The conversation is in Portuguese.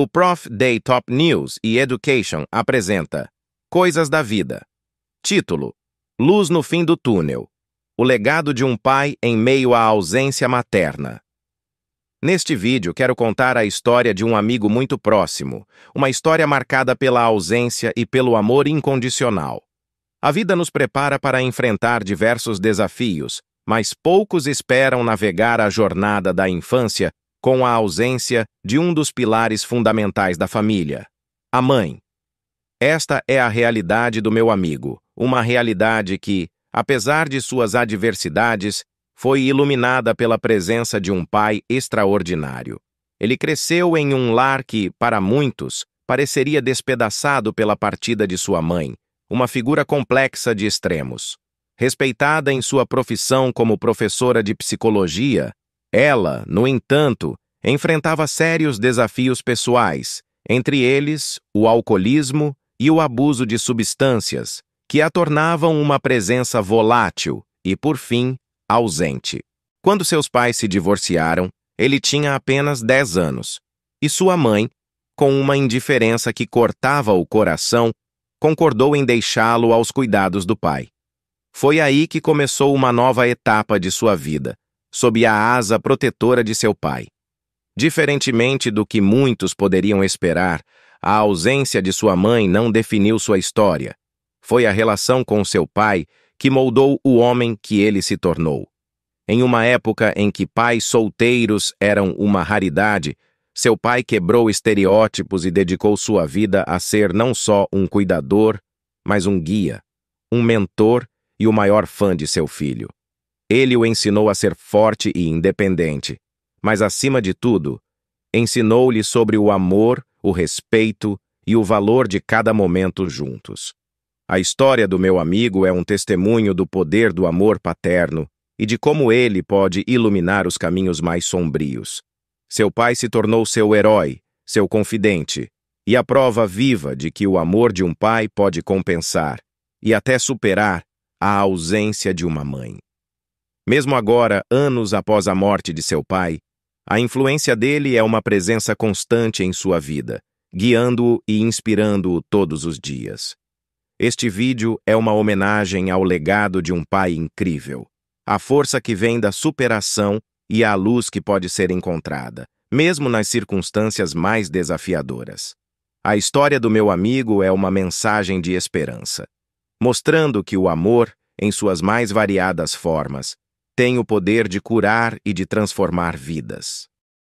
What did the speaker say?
O Prof Day Top News e Education apresenta Coisas da Vida. Título: Luz no fim do túnel. O legado de um pai em meio à ausência materna. Neste vídeo quero contar a história de um amigo muito próximo, uma história marcada pela ausência e pelo amor incondicional. A vida nos prepara para enfrentar diversos desafios, mas poucos esperam navegar a jornada da infância com a ausência de um dos pilares fundamentais da família, a mãe. Esta é a realidade do meu amigo, uma realidade que, apesar de suas adversidades, foi iluminada pela presença de um pai extraordinário. Ele cresceu em um lar que, para muitos, pareceria despedaçado pela partida de sua mãe, uma figura complexa de extremos. Respeitada em sua profissão como professora de psicologia, ela, no entanto, enfrentava sérios desafios pessoais, entre eles o alcoolismo e o abuso de substâncias, que a tornavam uma presença volátil e, por fim, ausente. Quando seus pais se divorciaram, ele tinha apenas 10 anos, e sua mãe, com uma indiferença que cortava o coração, concordou em deixá-lo aos cuidados do pai. Foi aí que começou uma nova etapa de sua vida, sob a asa protetora de seu pai. Diferentemente do que muitos poderiam esperar, a ausência de sua mãe não definiu sua história. Foi a relação com seu pai que moldou o homem que ele se tornou. Em uma época em que pais solteiros eram uma raridade, seu pai quebrou estereótipos e dedicou sua vida a ser não só um cuidador, mas um guia, um mentor e o maior fã de seu filho. Ele o ensinou a ser forte e independente, mas, acima de tudo, ensinou-lhe sobre o amor, o respeito e o valor de cada momento juntos. A história do meu amigo é um testemunho do poder do amor paterno e de como ele pode iluminar os caminhos mais sombrios. Seu pai se tornou seu herói, seu confidente, e a prova viva de que o amor de um pai pode compensar e até superar a ausência de uma mãe. Mesmo agora, anos após a morte de seu pai, a influência dele é uma presença constante em sua vida, guiando-o e inspirando-o todos os dias. Este vídeo é uma homenagem ao legado de um pai incrível, a força que vem da superação e a luz que pode ser encontrada, mesmo nas circunstâncias mais desafiadoras. A história do meu amigo é uma mensagem de esperança, mostrando que o amor, em suas mais variadas formas, tem o poder de curar e de transformar vidas.